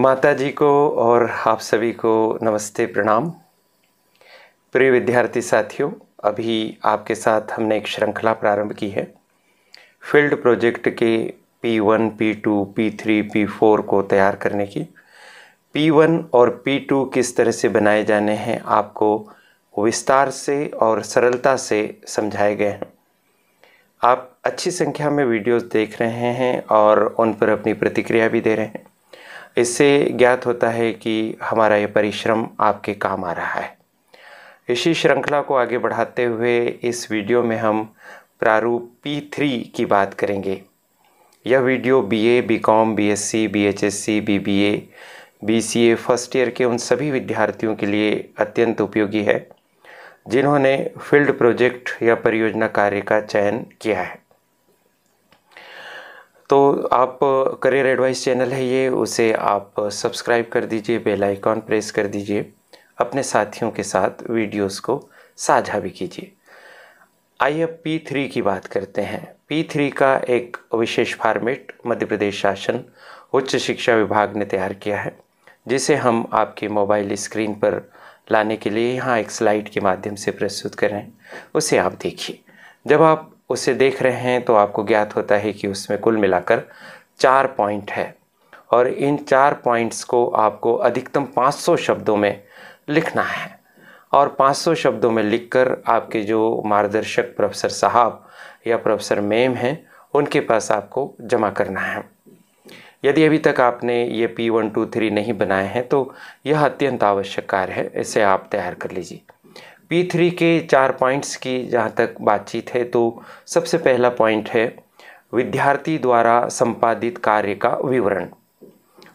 माता जी को और आप सभी को नमस्ते प्रणाम प्रिय विद्यार्थी साथियों अभी आपके साथ हमने एक श्रृंखला प्रारंभ की है फील्ड प्रोजेक्ट के P1, P2, P3, P4 को तैयार करने की P1 और P2 किस तरह से बनाए जाने हैं आपको विस्तार से और सरलता से समझाए गए हैं आप अच्छी संख्या में वीडियोस देख रहे हैं और उन पर अपनी प्रतिक्रिया भी दे रहे हैं इससे ज्ञात होता है कि हमारा ये परिश्रम आपके काम आ रहा है इसी श्रृंखला को आगे बढ़ाते हुए इस वीडियो में हम प्रारूप पी थ्री की बात करेंगे यह video B A B com B S C B H S C B B A B C A first year के उन सभी विद्यार्थियों के लिए अत्यंत उपयोगी है जिन्होंने फील्ड प्रोजेक्ट या परियोजना कार्य का चयन किया है तो आप करियर एडवाइस चैनल है ये उसे आप सब्सक्राइब कर दीजिए बेल आइकॉन प्रेस कर दीजिए अपने साथियों के साथ वीडियोस को साझा भी कीजिए आइए अब पी थ्री की बात करते हैं पी थ्री का एक विशेष फार्मेट मध्य प्रदेश शासन उच्च शिक्षा विभाग ने तैयार किया है जिसे हम आपके मोबाइल स्क्रीन पर लाने के लिए यहाँ एक स्लाइड के माध्यम से प्रस्तुत कर रहे हैं उसे आप देखिए जब आप उसे देख रहे हैं तो आपको ज्ञात होता है कि उसमें कुल मिलाकर चार पॉइंट है और इन चार पॉइंट्स को आपको अधिकतम 500 शब्दों में लिखना है और 500 शब्दों में लिखकर आपके जो मार्गदर्शक प्रोफेसर साहब या प्रोफेसर मेम हैं उनके पास आपको जमा करना है यदि अभी तक आपने ये पी वन टू थ्री नहीं बनाए हैं तो यह अत्यंत आवश्यक कार्य है इसे आप तैयार कर लीजिए पी थ्री के चार पॉइंट्स की जहाँ तक बातचीत है तो सबसे पहला पॉइंट है विद्यार्थी द्वारा संपादित कार्य का विवरण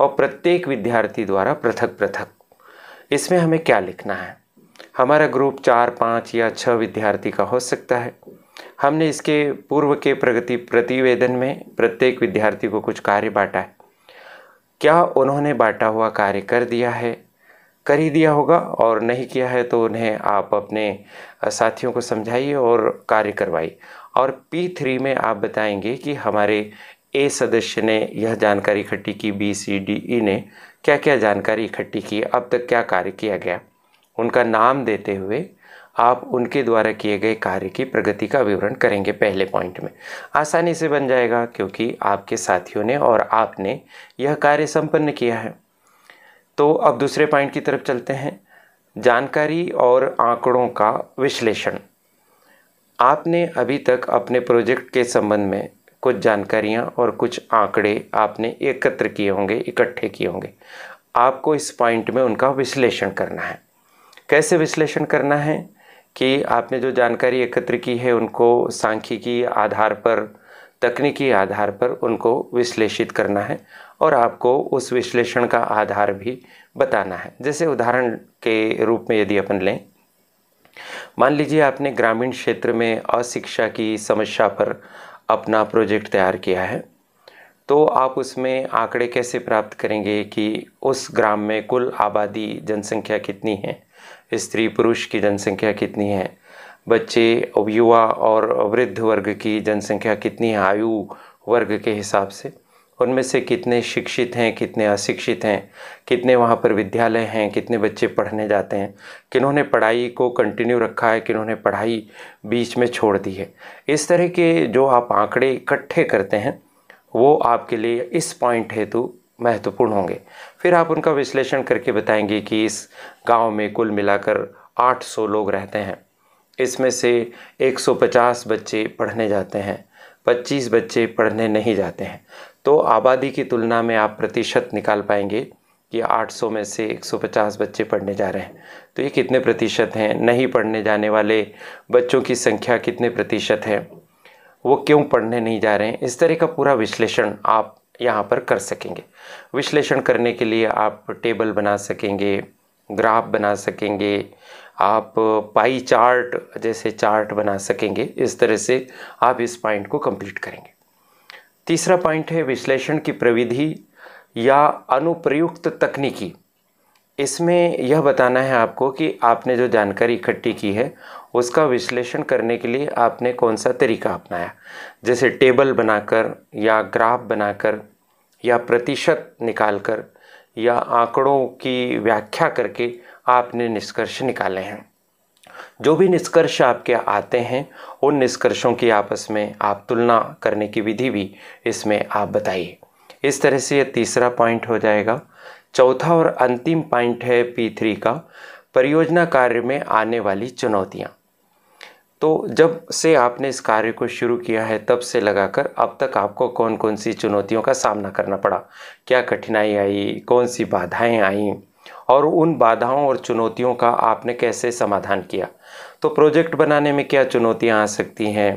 और प्रत्येक विद्यार्थी द्वारा पृथक पृथक इसमें हमें क्या लिखना है हमारा ग्रुप चार पाँच या छः विद्यार्थी का हो सकता है हमने इसके पूर्व के प्रगति प्रतिवेदन में प्रत्येक विद्यार्थी को कुछ कार्य बांटा है क्या उन्होंने बांटा हुआ कार्य कर दिया है कर ही दिया होगा और नहीं किया है तो उन्हें आप अपने साथियों को समझाइए और कार्य करवाइए और पी थ्री में आप बताएंगे कि हमारे ए सदस्य ने यह जानकारी इकट्ठी की बी सी डी ई ने क्या क्या जानकारी इकट्ठी की अब तक क्या कार्य किया गया उनका नाम देते हुए आप उनके द्वारा किए गए कार्य की प्रगति का विवरण करेंगे पहले पॉइंट में आसानी से बन जाएगा क्योंकि आपके साथियों ने और आपने यह कार्य संपन्न किया है तो अब दूसरे पॉइंट की तरफ चलते हैं जानकारी और आंकड़ों का विश्लेषण आपने अभी तक अपने प्रोजेक्ट के संबंध में कुछ जानकारियाँ और कुछ आंकड़े आपने एकत्र किए होंगे इकट्ठे किए होंगे आपको इस पॉइंट में उनका विश्लेषण करना है कैसे विश्लेषण करना है कि आपने जो जानकारी एकत्र की है उनको सांख्यिकी आधार पर तकनीकी आधार पर उनको विश्लेषित करना है और आपको उस विश्लेषण का आधार भी बताना है जैसे उदाहरण के रूप में यदि अपन लें मान लीजिए आपने ग्रामीण क्षेत्र में अशिक्षा की समस्या पर अपना प्रोजेक्ट तैयार किया है तो आप उसमें आंकड़े कैसे प्राप्त करेंगे कि उस ग्राम में कुल आबादी जनसंख्या कितनी है स्त्री पुरुष की जनसंख्या कितनी है बच्चे युवा और वृद्ध वर्ग की जनसंख्या कितनी है आयु वर्ग के हिसाब से उनमें से कितने शिक्षित हैं कितने अशिक्षित हैं कितने वहाँ पर विद्यालय हैं कितने बच्चे पढ़ने जाते हैं किन्होंने पढ़ाई को कंटिन्यू रखा है किन्होंने पढ़ाई बीच में छोड़ दी है इस तरह के जो आप आंकड़े इकट्ठे करते हैं वो आपके लिए इस पॉइंट हेतु महत्वपूर्ण होंगे फिर आप उनका विश्लेषण करके बताएंगे कि इस गांव में कुल मिलाकर 800 लोग रहते हैं इसमें से 150 बच्चे पढ़ने जाते हैं पच्चीस बच्चे पढ़ने नहीं जाते हैं तो आबादी की तुलना में आप प्रतिशत निकाल पाएंगे कि 800 में से 150 बच्चे पढ़ने जा रहे हैं तो ये कितने प्रतिशत हैं नहीं पढ़ने जाने वाले बच्चों की संख्या कितने प्रतिशत है वो क्यों पढ़ने नहीं जा रहे हैं इस तरह का पूरा विश्लेषण आप यहाँ पर कर सकेंगे विश्लेषण करने के लिए आप टेबल बना सकेंगे ग्राफ बना सकेंगे आप पाई चार्ट जैसे चार्ट बना सकेंगे इस तरह से आप इस पॉइंट को कंप्लीट करेंगे तीसरा पॉइंट है विश्लेषण की प्रविधि या अनुप्रयुक्त तकनीकी इसमें यह बताना है आपको कि आपने जो जानकारी इकट्ठी की है उसका विश्लेषण करने के लिए आपने कौन सा तरीका अपनाया जैसे टेबल बनाकर या ग्राफ बनाकर या प्रतिशत निकालकर या आंकड़ों की व्याख्या करके आपने निष्कर्ष निकाले हैं जो भी निष्कर्ष आपके आते हैं उन निष्कर्षों की आपस में आप तुलना करने की विधि भी इसमें आप बताइए इस तरह से ये तीसरा पॉइंट हो जाएगा चौथा और अंतिम पॉइंट है पी थ्री का परियोजना कार्य में आने वाली चुनौतियाँ तो जब से आपने इस कार्य को शुरू किया है तब से लगाकर अब तक आपको कौन कौन सी चुनौतियों का सामना करना पड़ा क्या कठिनाई आई कौन सी बाधाएं आईं और उन बाधाओं और चुनौतियों का आपने कैसे समाधान किया तो प्रोजेक्ट बनाने में क्या चुनौतियाँ आ सकती हैं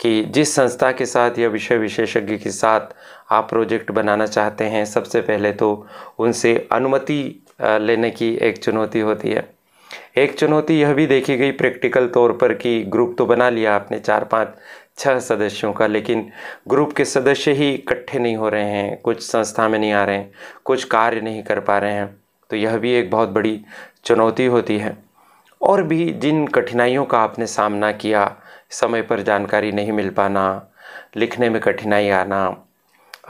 कि जिस संस्था के साथ या विषय विशेषज्ञ के साथ आप प्रोजेक्ट बनाना चाहते हैं सबसे पहले तो उनसे अनुमति लेने की एक चुनौती होती है एक चुनौती यह भी देखी गई प्रैक्टिकल तौर पर कि ग्रुप तो बना लिया आपने चार पाँच छह सदस्यों का लेकिन ग्रुप के सदस्य ही इकट्ठे नहीं हो रहे हैं कुछ संस्था में नहीं आ रहे हैं कुछ कार्य नहीं कर पा रहे हैं तो यह भी एक बहुत बड़ी चुनौती होती है और भी जिन कठिनाइयों का आपने सामना किया समय पर जानकारी नहीं मिल पाना लिखने में कठिनाई आना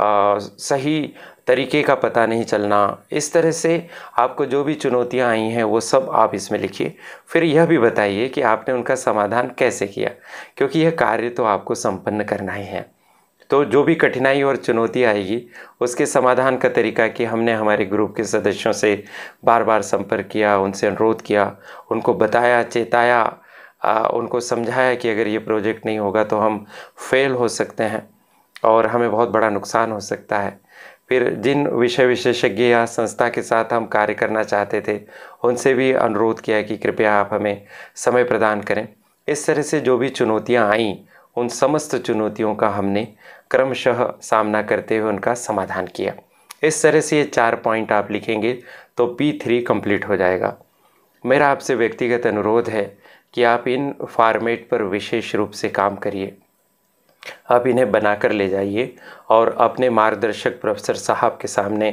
आ, सही तरीके का पता नहीं चलना इस तरह से आपको जो भी चुनौतियाँ आई हैं वो सब आप इसमें लिखिए फिर यह भी बताइए कि आपने उनका समाधान कैसे किया क्योंकि यह कार्य तो आपको संपन्न करना ही है तो जो भी कठिनाई और चुनौती आएगी उसके समाधान का तरीका कि हमने हमारे ग्रुप के सदस्यों से बार बार संपर्क किया उनसे अनुरोध किया उनको बताया चेताया आ, उनको समझाया कि अगर ये प्रोजेक्ट नहीं होगा तो हम फेल हो सकते हैं और हमें बहुत बड़ा नुकसान हो सकता है फिर जिन विषय विशेषज्ञ या संस्था के साथ हम कार्य करना चाहते थे उनसे भी अनुरोध किया कि कृपया आप हमें समय प्रदान करें इस तरह से जो भी चुनौतियाँ आईं उन समस्त चुनौतियों का हमने क्रमशः सामना करते हुए उनका समाधान किया इस तरह से ये चार पॉइंट आप लिखेंगे तो पी थ्री कम्प्लीट हो जाएगा मेरा आपसे व्यक्तिगत अनुरोध है कि आप इन फॉर्मेट पर विशेष रूप से काम करिए आप इन्हें बनाकर ले जाइए और अपने मार्गदर्शक प्रोफेसर साहब के सामने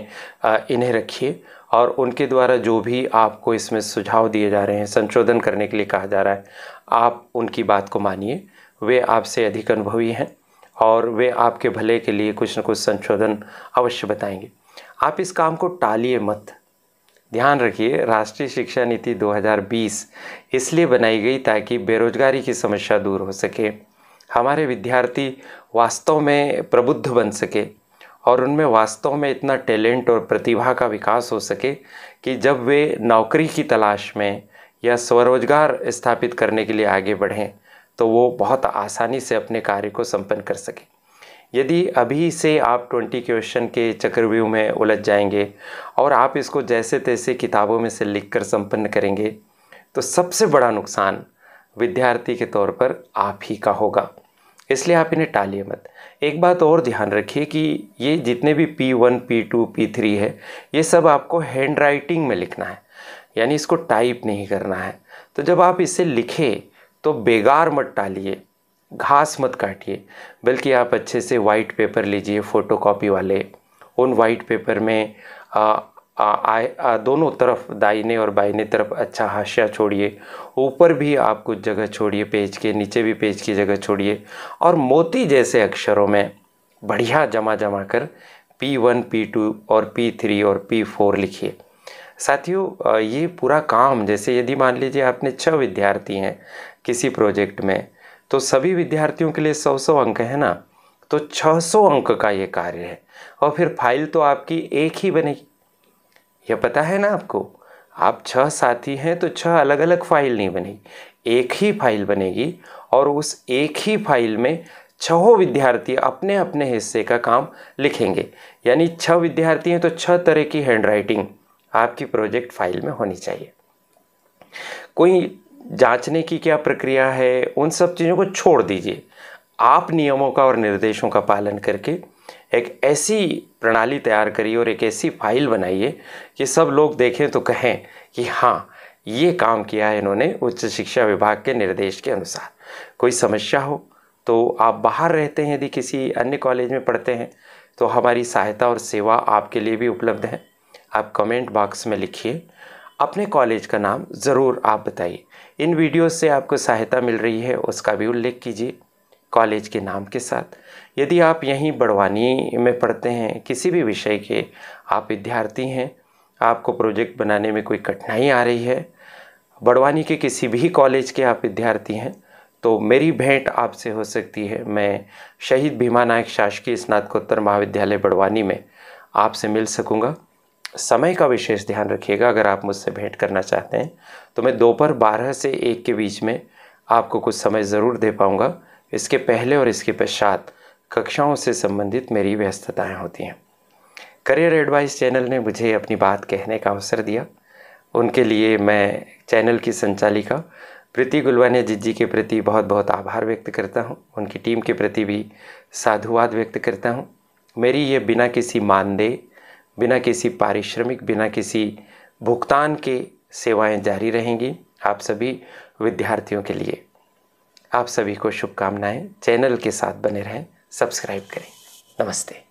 इन्हें रखिए और उनके द्वारा जो भी आपको इसमें सुझाव दिए जा रहे हैं संशोधन करने के लिए कहा जा रहा है आप उनकी बात को मानिए वे आपसे अधिक अनुभवी हैं और वे आपके भले के लिए कुछ न कुछ संशोधन अवश्य बताएंगे आप इस काम को टालिए मत ध्यान रखिए राष्ट्रीय शिक्षा नीति 2020 इसलिए बनाई गई ताकि बेरोजगारी की समस्या दूर हो सके हमारे विद्यार्थी वास्तव में प्रबुद्ध बन सके और उनमें वास्तव में इतना टैलेंट और प्रतिभा का विकास हो सके कि जब वे नौकरी की तलाश में या स्वरोजगार स्थापित करने के लिए आगे बढ़ें तो वो बहुत आसानी से अपने कार्य को संपन्न कर सकें यदि अभी से आप ट्वेंटी क्वेश्चन के चक्रव्यूह में उलझ जाएंगे और आप इसको जैसे तैसे किताबों में से लिख कर संपन्न करेंगे तो सबसे बड़ा नुकसान विद्यार्थी के तौर पर आप ही का होगा इसलिए आप इन्हें टालिए मत एक बात और ध्यान रखिए कि ये जितने भी P one P two P three है ये सब आपको हैंड राइटिंग में लिखना है यानी इसको टाइप नहीं करना है तो जब आप इसे लिखें तो बेगार मत डालिए घास मत काटिए बल्कि आप अच्छे से वाइट पेपर लीजिए फ़ोटोकॉपी वाले उन वाइट पेपर में आ, आ, आ, आ, दोनों तरफ दाहिने और बाइने तरफ अच्छा हाशिया छोड़िए ऊपर भी आप कुछ जगह छोड़िए पेज के नीचे भी पेज की जगह छोड़िए और मोती जैसे अक्षरों में बढ़िया जमा जमा कर पी वन पी टू और पी थ्री और पी फोर लिखिए साथियों ये पूरा काम जैसे यदि मान लीजिए आपने छः विद्यार्थी हैं किसी प्रोजेक्ट में तो सभी विद्यार्थियों के लिए सौ सौ अंक है ना तो 600 अंक का ये कार्य है और फिर फाइल तो आपकी एक ही बनेगी ये पता है ना आपको आप छह साथी हैं तो छह अलग अलग फाइल नहीं बनेगी एक ही फाइल बनेगी और उस एक ही फाइल में छह विद्यार्थी अपने अपने हिस्से का काम लिखेंगे यानी छह विद्यार्थी हैं तो छह तरह की हैंडराइटिंग आपकी प्रोजेक्ट फाइल में होनी चाहिए कोई जांचने की क्या प्रक्रिया है उन सब चीज़ों को छोड़ दीजिए आप नियमों का और निर्देशों का पालन करके एक ऐसी प्रणाली तैयार करिए और एक ऐसी फाइल बनाइए कि सब लोग देखें तो कहें कि हाँ ये काम किया है इन्होंने उच्च शिक्षा विभाग के निर्देश के अनुसार कोई समस्या हो तो आप बाहर रहते हैं यदि किसी अन्य कॉलेज में पढ़ते हैं तो हमारी सहायता और सेवा आपके लिए भी उपलब्ध है आप कमेंट बॉक्स में लिखिए अपने कॉलेज का नाम ज़रूर आप बताइए इन वीडियोस से आपको सहायता मिल रही है उसका भी उल्लेख कीजिए कॉलेज के नाम के साथ यदि आप यहीं बड़वानी में पढ़ते हैं किसी भी विषय के आप विद्यार्थी हैं आपको प्रोजेक्ट बनाने में कोई कठिनाई आ रही है बड़वानी के किसी भी कॉलेज के आप विद्यार्थी हैं तो मेरी भेंट आपसे हो सकती है मैं शहीद भीमा नायक शासकीय स्नातकोत्तर महाविद्यालय बड़वानी में आपसे मिल सकूँगा समय का विशेष ध्यान रखिएगा अगर आप मुझसे भेंट करना चाहते हैं तो मैं दोपहर बारह से एक के बीच में आपको कुछ समय ज़रूर दे पाऊँगा इसके पहले और इसके पश्चात कक्षाओं से संबंधित मेरी व्यस्तताएँ होती हैं करियर एडवाइस चैनल ने मुझे अपनी बात कहने का अवसर दिया उनके लिए मैं चैनल की संचालिका प्रीति गुलवानिया जी जी के प्रति बहुत बहुत आभार व्यक्त करता हूँ उनकी टीम के प्रति भी साधुवाद व्यक्त करता हूँ मेरी ये बिना किसी मानदेय बिना किसी पारिश्रमिक बिना किसी भुगतान के सेवाएं जारी रहेंगी आप सभी विद्यार्थियों के लिए आप सभी को शुभकामनाएं चैनल के साथ बने रहें सब्सक्राइब करें नमस्ते